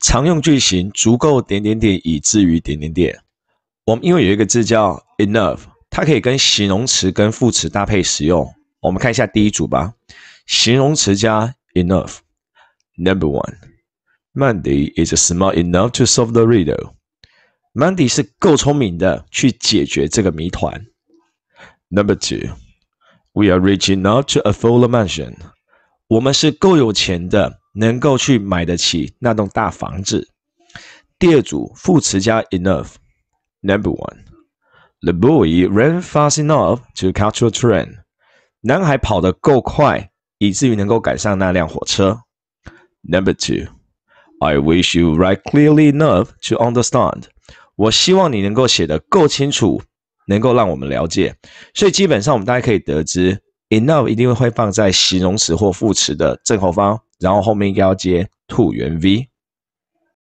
常用句型足够点点点，以至于点点点。我们因为有一个字叫 enough，它可以跟形容词跟副词搭配使用。我们看一下第一组吧。形容词加 enough。Number one，Mandy is smart enough to solve the riddle。Mandy 是够聪明的去解决这个谜团。Number two，We are rich enough to afford a mansion。我们是够有钱的。能够去买得起那栋大房子。第二组副词加 enough。Number one, the boy ran fast enough to catch a train。男孩跑得够快，以至于能够赶上那辆火车。Number two, I wish you write clearly enough to understand。我希望你能够写得够清楚，能够让我们了解。所以基本上，我们大家可以得知。Enough 一定会放在形容词或副词的正后方，然后后面应该要接 to 原 v。